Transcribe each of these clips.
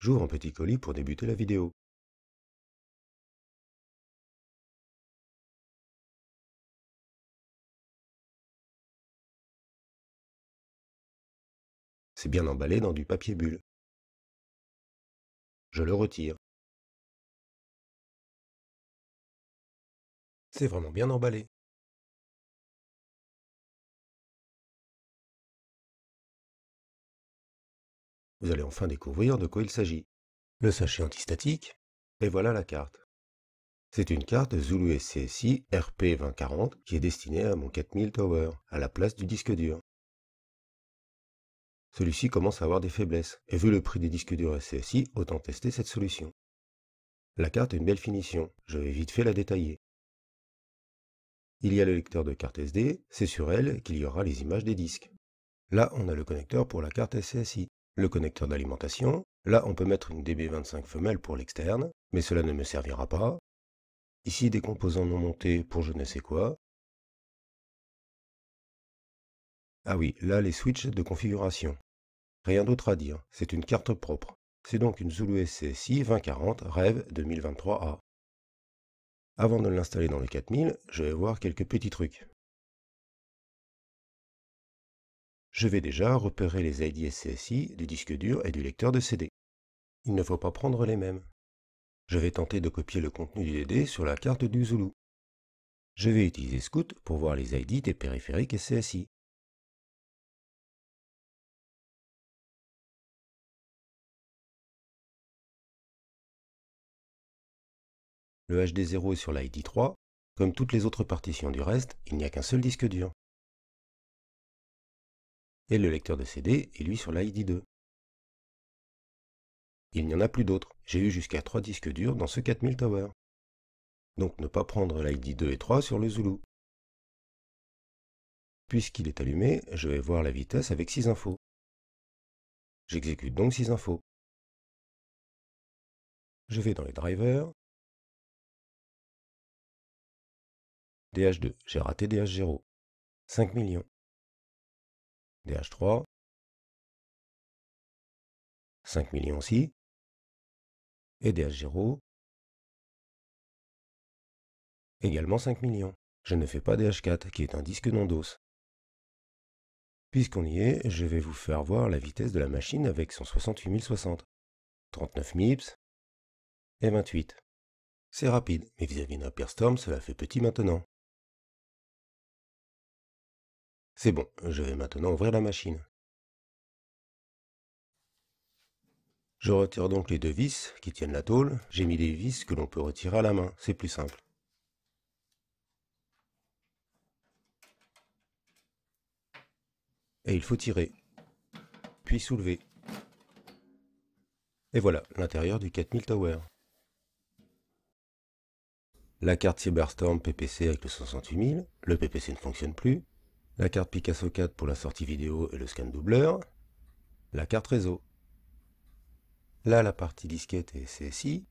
J'ouvre un petit colis pour débuter la vidéo. C'est bien emballé dans du papier bulle. Je le retire. C'est vraiment bien emballé. Vous allez enfin découvrir de quoi il s'agit. Le sachet antistatique, et voilà la carte. C'est une carte Zulu SCSI RP2040 qui est destinée à mon 4000 Tower, à la place du disque dur. Celui-ci commence à avoir des faiblesses, et vu le prix des disques durs SCSI, autant tester cette solution. La carte a une belle finition, je vais vite fait la détailler. Il y a le lecteur de carte SD, c'est sur elle qu'il y aura les images des disques. Là, on a le connecteur pour la carte SCSI le connecteur d'alimentation. Là, on peut mettre une DB25 femelle pour l'externe, mais cela ne me servira pas. Ici, des composants non montés pour je ne sais quoi. Ah oui, là, les switches de configuration. Rien d'autre à dire, c'est une carte propre. C'est donc une Zulu SCSI 2040 REV 2023A. Avant de l'installer dans le 4000, je vais voir quelques petits trucs. je vais déjà repérer les ID SCSI du disque dur et du lecteur de CD. Il ne faut pas prendre les mêmes. Je vais tenter de copier le contenu du DD sur la carte du Zulu. Je vais utiliser Scout pour voir les ID des périphériques SCSI. Le HD0 est sur l'ID 3. Comme toutes les autres partitions du reste, il n'y a qu'un seul disque dur et le lecteur de CD est lui sur l'ID2. Il n'y en a plus d'autres, j'ai eu jusqu'à 3 disques durs dans ce 4000 Tower. Donc ne pas prendre l'ID 2 et 3 sur le Zulu. Puisqu'il est allumé, je vais voir la vitesse avec 6 infos. J'exécute donc 6 infos. Je vais dans les drivers. DH2, j'ai raté DH0. 5 millions. DH3, 5 millions aussi, et DH0, également 5 millions. Je ne fais pas DH4, qui est un disque non DOS. Puisqu'on y est, je vais vous faire voir la vitesse de la machine avec son 68060. 39 MIPS et 28. C'est rapide, mais vis-à-vis d'un Peerstorm, cela fait petit maintenant. C'est bon, je vais maintenant ouvrir la machine. Je retire donc les deux vis qui tiennent la tôle. J'ai mis les vis que l'on peut retirer à la main, c'est plus simple. Et il faut tirer, puis soulever. Et voilà l'intérieur du 4000 Tower. La carte Cyberstorm PPC avec le 68000, le PPC ne fonctionne plus, la carte Picasso 4 pour la sortie vidéo et le scan doubleur, la carte réseau. Là, la partie disquette et CSI,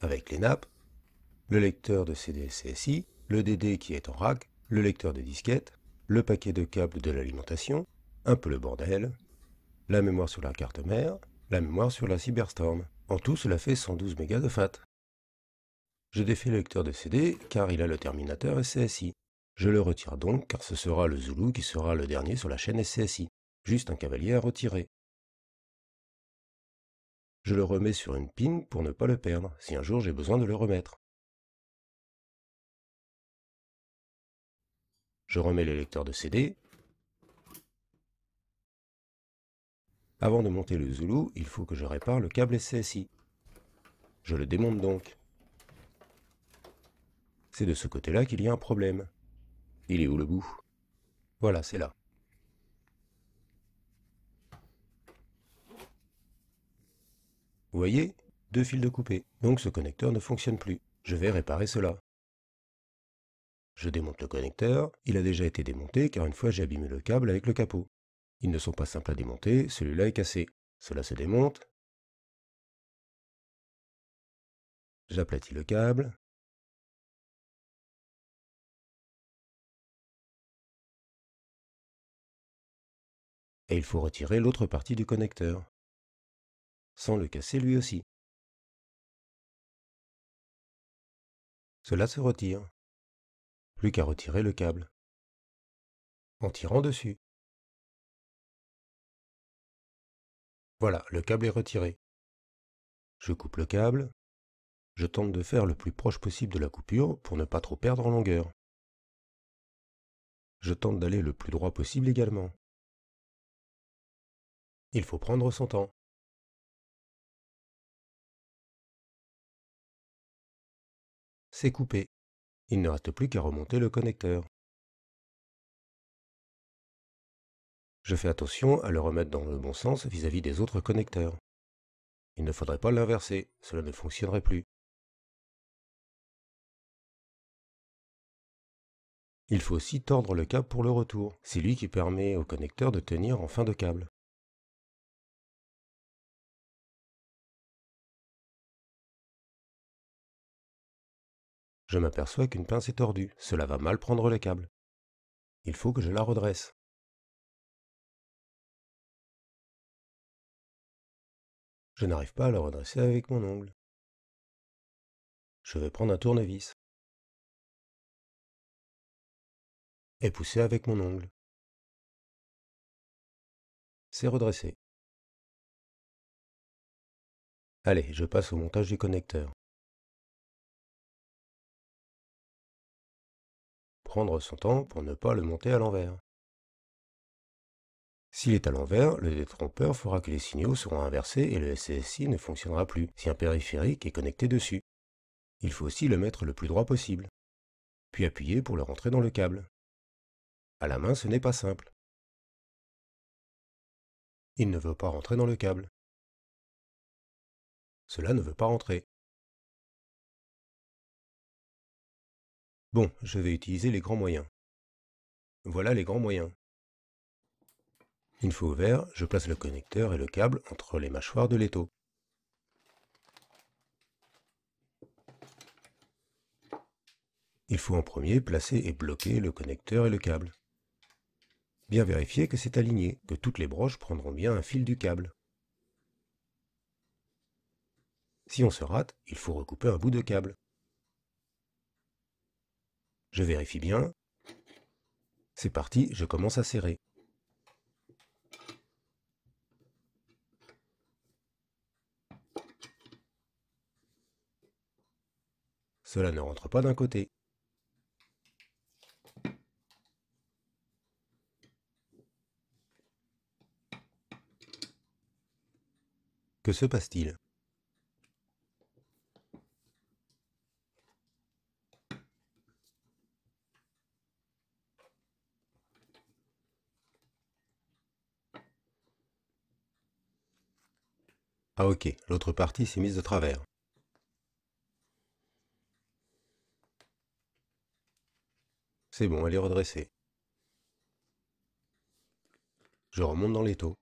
avec les nappes, le lecteur de CD et CSI, le DD qui est en rack, le lecteur de disquette, le paquet de câbles de l'alimentation, un peu le bordel, la mémoire sur la carte mère, la mémoire sur la Cyberstorm. En tout, cela fait 112 mégas de FAT. Je défais le lecteur de CD car il a le terminateur et CSI. Je le retire donc, car ce sera le Zulu qui sera le dernier sur la chaîne SCSI, juste un cavalier à retirer. Je le remets sur une pin pour ne pas le perdre, si un jour j'ai besoin de le remettre. Je remets le lecteur de CD. Avant de monter le Zulu, il faut que je répare le câble SCSI. Je le démonte donc. C'est de ce côté-là qu'il y a un problème. Il est où le bout Voilà, c'est là. Vous voyez Deux fils de coupé. Donc ce connecteur ne fonctionne plus. Je vais réparer cela. Je démonte le connecteur. Il a déjà été démonté car une fois j'ai abîmé le câble avec le capot. Ils ne sont pas simples à démonter, celui-là est cassé. Cela se démonte. J'aplatis le câble. et il faut retirer l'autre partie du connecteur, sans le casser lui aussi. Cela se retire. Plus qu'à retirer le câble. En tirant dessus. Voilà, le câble est retiré. Je coupe le câble. Je tente de faire le plus proche possible de la coupure pour ne pas trop perdre en longueur. Je tente d'aller le plus droit possible également. Il faut prendre son temps. C'est coupé. Il ne reste plus qu'à remonter le connecteur. Je fais attention à le remettre dans le bon sens vis-à-vis des autres connecteurs. Il ne faudrait pas l'inverser, cela ne fonctionnerait plus. Il faut aussi tordre le câble pour le retour, c'est lui qui permet au connecteur de tenir en fin de câble. je m'aperçois qu'une pince est tordue, cela va mal prendre les câbles. Il faut que je la redresse. Je n'arrive pas à la redresser avec mon ongle. Je vais prendre un tournevis. Et pousser avec mon ongle. C'est redressé. Allez, je passe au montage du connecteur. prendre son temps pour ne pas le monter à l'envers. S'il est à l'envers, le détrompeur fera que les signaux seront inversés et le SCSI ne fonctionnera plus si un périphérique est connecté dessus. Il faut aussi le mettre le plus droit possible, puis appuyer pour le rentrer dans le câble. À la main, ce n'est pas simple. Il ne veut pas rentrer dans le câble. Cela ne veut pas rentrer. Bon, je vais utiliser les grands moyens. Voilà les grands moyens. Une fois ouvert, je place le connecteur et le câble entre les mâchoires de l'étau. Il faut en premier placer et bloquer le connecteur et le câble. Bien vérifier que c'est aligné, que toutes les broches prendront bien un fil du câble. Si on se rate, il faut recouper un bout de câble. Je vérifie bien. C'est parti, je commence à serrer. Cela ne rentre pas d'un côté. Que se passe-t-il Ah ok, l'autre partie s'est mise de travers. C'est bon, elle est redressée. Je remonte dans l'étau.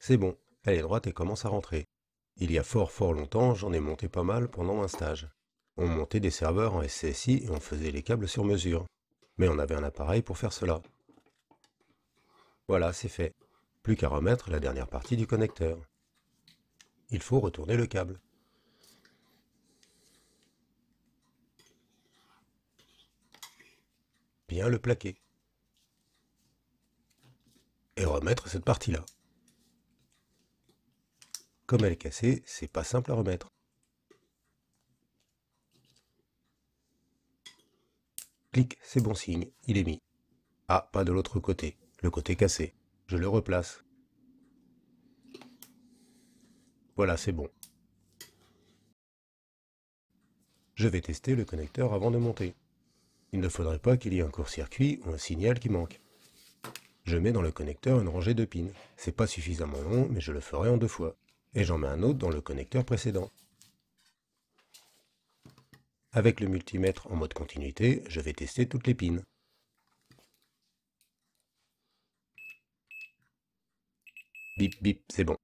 C'est bon, elle est droite et commence à rentrer. Il y a fort fort longtemps, j'en ai monté pas mal pendant un stage. On montait des serveurs en SCSI et on faisait les câbles sur mesure. Mais on avait un appareil pour faire cela. Voilà, c'est fait. Plus qu'à remettre la dernière partie du connecteur. Il faut retourner le câble. Bien le plaquer. Et remettre cette partie-là. Comme elle est cassée, c'est pas simple à remettre. Clic, c'est bon signe, il est mis. Ah, pas de l'autre côté, le côté cassé. Je le replace. Voilà, c'est bon. Je vais tester le connecteur avant de monter. Il ne faudrait pas qu'il y ait un court-circuit ou un signal qui manque. Je mets dans le connecteur une rangée de pins. C'est pas suffisamment long, mais je le ferai en deux fois et j'en mets un autre dans le connecteur précédent. Avec le multimètre en mode continuité, je vais tester toutes les pines. Bip bip, c'est bon.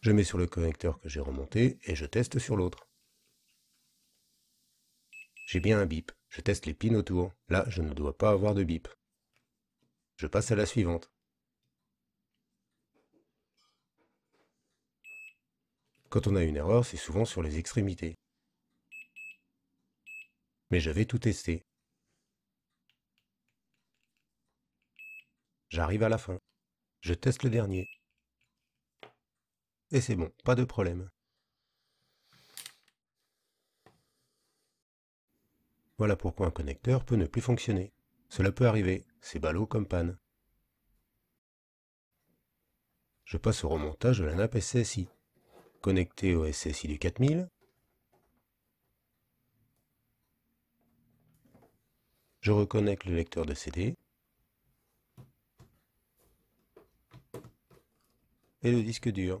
Je mets sur le connecteur que j'ai remonté et je teste sur l'autre. J'ai bien un bip. Je teste les pins autour. Là, je ne dois pas avoir de bip. Je passe à la suivante. Quand on a une erreur, c'est souvent sur les extrémités. Mais j'avais tout tester. J'arrive à la fin. Je teste le dernier. Et c'est bon, pas de problème. Voilà pourquoi un connecteur peut ne plus fonctionner. Cela peut arriver. C'est ballot comme panne. Je passe au remontage de la nappe SCSI. Connecté au SCSI du 4000, je reconnecte le lecteur de CD et le disque dur.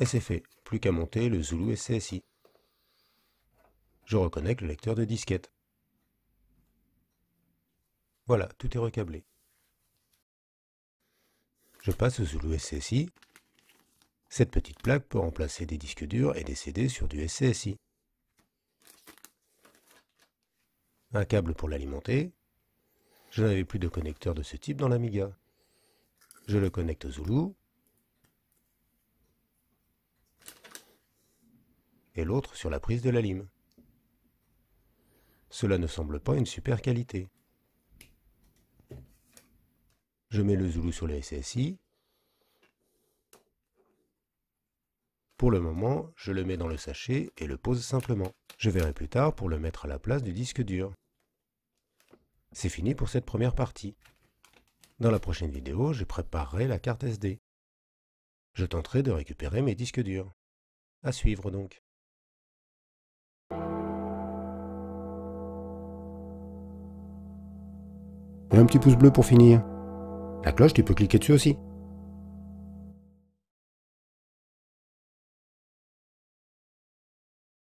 Et c'est fait, plus qu'à monter le Zulu SCSI. Je reconnecte le lecteur de disquette. Voilà, tout est recablé. Je passe au Zulu SCSI. Cette petite plaque peut remplacer des disques durs et des CD sur du SCSI. Un câble pour l'alimenter. Je n'avais plus de connecteur de ce type dans l'Amiga. Je le connecte au Zulu. Et l'autre sur la prise de la lime. Cela ne semble pas une super qualité. Je mets le Zulu sur le SSI. Pour le moment, je le mets dans le sachet et le pose simplement. Je verrai plus tard pour le mettre à la place du disque dur. C'est fini pour cette première partie. Dans la prochaine vidéo, je préparerai la carte SD. Je tenterai de récupérer mes disques durs. À suivre donc. un petit pouce bleu pour finir. La cloche, tu peux cliquer dessus aussi.